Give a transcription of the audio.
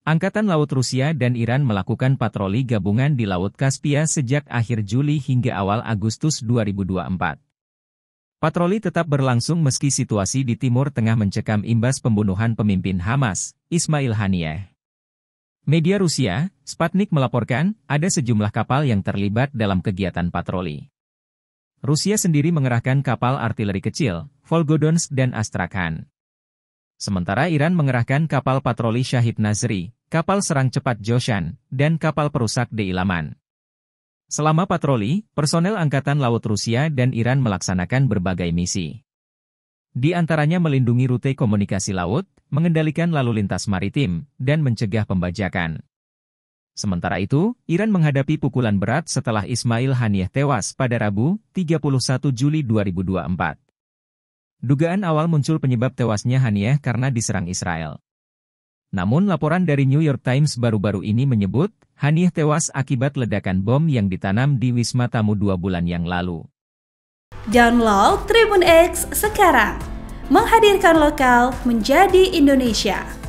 Angkatan Laut Rusia dan Iran melakukan patroli gabungan di Laut Kaspia sejak akhir Juli hingga awal Agustus 2024. Patroli tetap berlangsung meski situasi di Timur Tengah mencekam imbas pembunuhan pemimpin Hamas, Ismail Haniyeh. Media Rusia, Sputnik melaporkan, ada sejumlah kapal yang terlibat dalam kegiatan patroli. Rusia sendiri mengerahkan kapal artileri kecil, Volgodonsk dan Astrakhan. Sementara Iran mengerahkan kapal patroli Syahid Nazri, kapal serang cepat Joshan, dan kapal perusak Deilaman. Selama patroli, personel Angkatan Laut Rusia dan Iran melaksanakan berbagai misi. Di antaranya melindungi rute komunikasi laut, mengendalikan lalu lintas maritim, dan mencegah pembajakan. Sementara itu, Iran menghadapi pukulan berat setelah Ismail Haniyeh tewas pada Rabu, 31 Juli 2024. Dugaan awal muncul penyebab tewasnya Haniah karena diserang Israel. Namun laporan dari New York Times baru-baru ini menyebut, Haniah tewas akibat ledakan bom yang ditanam di Wisma Tamu dua bulan yang lalu. Download Tribun X sekarang, menghadirkan lokal menjadi Indonesia.